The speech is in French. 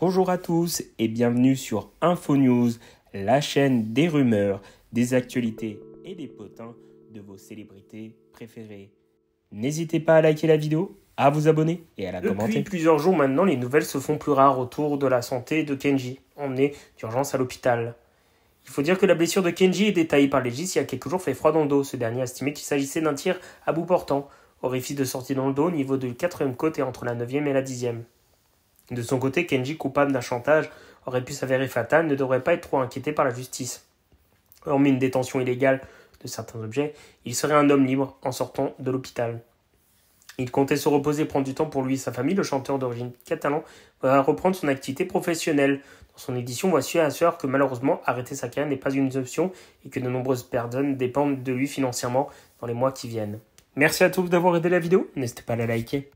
Bonjour à tous et bienvenue sur InfoNews, la chaîne des rumeurs, des actualités et des potins de vos célébrités préférées. N'hésitez pas à liker la vidéo, à vous abonner et à la commenter. Depuis plusieurs jours maintenant, les nouvelles se font plus rares autour de la santé de Kenji, emmené d'urgence à l'hôpital. Il faut dire que la blessure de Kenji est détaillée par les l'égis il y a quelques jours fait froid dans le dos. Ce dernier a estimé qu'il s'agissait d'un tir à bout portant, orifice de sortie dans le dos au niveau du quatrième côte et entre la neuvième et la dixième. De son côté, Kenji, coupable d'un chantage, aurait pu s'avérer fatal, ne devrait pas être trop inquiété par la justice. Hormis une détention illégale de certains objets, il serait un homme libre en sortant de l'hôpital. Il comptait se reposer, et prendre du temps pour lui et sa famille. Le chanteur d'origine catalan va reprendre son activité professionnelle. Dans son édition, voici assure que malheureusement, arrêter sa carrière n'est pas une option et que de nombreuses personnes dépendent de lui financièrement dans les mois qui viennent. Merci à tous d'avoir aidé la vidéo. N'hésitez pas à la liker.